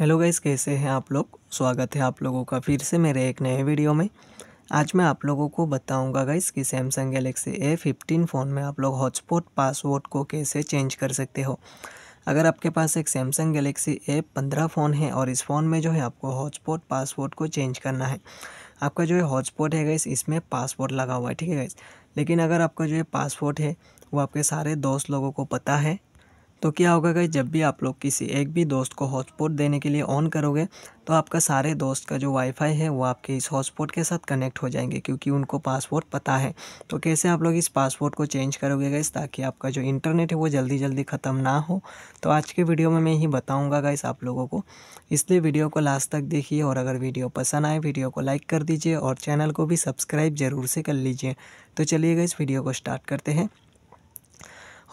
hello guys कैसे हैं आप लोग स्वागत है आप लोगों का फिर से मेरे एक नए वीडियो में आज मैं आप लोगों को बताऊंगा गाइस कि Samsung Galaxy A fifteen phone में आप लोग हॉटस्पॉट पासवर्ड को कैसे चेंज कर सकते हो अगर आपके पास एक सैमसंग गैलेक्सी ए पंद्रह फ़ोन है और इस फ़ोन में जो है आपको हॉटस्पॉट पासवर्ड को चेंज करना है आपका जो है हॉटस्पॉट है गाइस इसमें पासवर्ड लगा हुआ है ठीक है गाइस लेकिन अगर आपका जो है पासवर्ड है वो आपके सारे दोस्त लोगों को पता है तो क्या होगा गई जब भी आप लोग किसी एक भी दोस्त को हॉटस्पॉट देने के लिए ऑन करोगे तो आपका सारे दोस्त का जो वाईफाई है वो आपके इस हॉटस्पॉट के साथ कनेक्ट हो जाएंगे क्योंकि उनको पासवर्ड पता है तो कैसे आप लोग इस पासवर्ड को चेंज करोगे गैस ताकि आपका जो इंटरनेट है वो जल्दी जल्दी ख़त्म ना हो तो आज के वीडियो में मैं ही बताऊँगा गाइस आप लोगों को इसलिए वीडियो को लास्ट तक देखिए और अगर वीडियो पसंद आए वीडियो को लाइक कर दीजिए और चैनल को भी सब्सक्राइब ज़रूर से कर लीजिए तो चलिए गई वीडियो को स्टार्ट करते हैं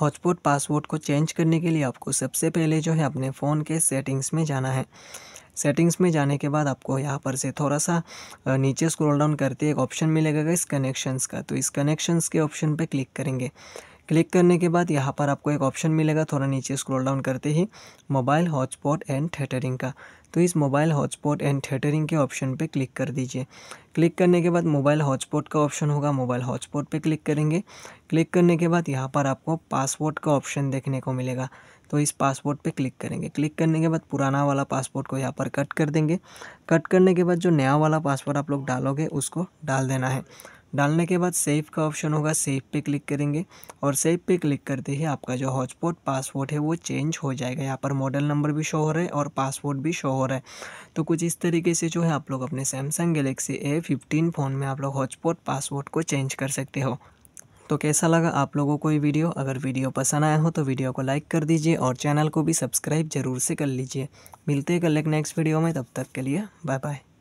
हॉटस्पॉट पासवर्ड को चेंज करने के लिए आपको सबसे पहले जो है अपने फ़ोन के सेटिंग्स में जाना है सेटिंग्स में जाने के बाद आपको यहाँ पर से थोड़ा सा नीचे स्क्रॉल डाउन करते एक ऑप्शन मिलेगा इस कनेक्शंस का तो इस कनेक्शंस के ऑप्शन पे क्लिक करेंगे क्लिक करने के बाद यहाँ पर आपको एक ऑप्शन मिलेगा थोड़ा नीचे स्क्रॉल डाउन करते ही मोबाइल हॉटस्पॉट एंड थिएटरिंग का तो इस मोबाइल हॉटस्पॉट एंड थिएटरिंग के ऑप्शन पे क्लिक कर दीजिए क्लिक करने के बाद मोबाइल हॉटस्पॉट का ऑप्शन होगा मोबाइल हॉटस्पॉट पे क्लिक करेंगे क्लिक करने के बाद यहाँ पर आपको पासवर्ड का ऑप्शन देखने को मिलेगा तो इस पासपोर्ट पे क्लिक करेंगे क्लिक करने के बाद पुराना वाला पासपोर्ट को यहाँ पर कट कर देंगे कट करने के बाद जो नया वाला पासपोर्ट आप लोग डालोगे उसको डाल देना है डालने के बाद सेव का ऑप्शन होगा सेव पे क्लिक करेंगे और सेव पे क्लिक करते ही आपका जो हॉटस्पॉट पासवर्ड है वो चेंज हो जाएगा यहाँ पर मॉडल नंबर भी शो हो रहा है और पासवर्ड भी शो हो रहा है तो कुछ इस तरीके से जो है आप लोग अपने Samsung Galaxy A fifteen phone में आप लोग हॉटस्पॉट पासवर्ड को चेंज कर सकते हो तो कैसा लगा आप लोगों को ये वीडियो अगर वीडियो पसंद आया हो तो वीडियो को लाइक कर दीजिए और चैनल को भी सब्सक्राइब जरूर से कर लीजिए मिलते हैं कल एक नेक्स्ट वीडियो में तब तक के लिए बाय बाय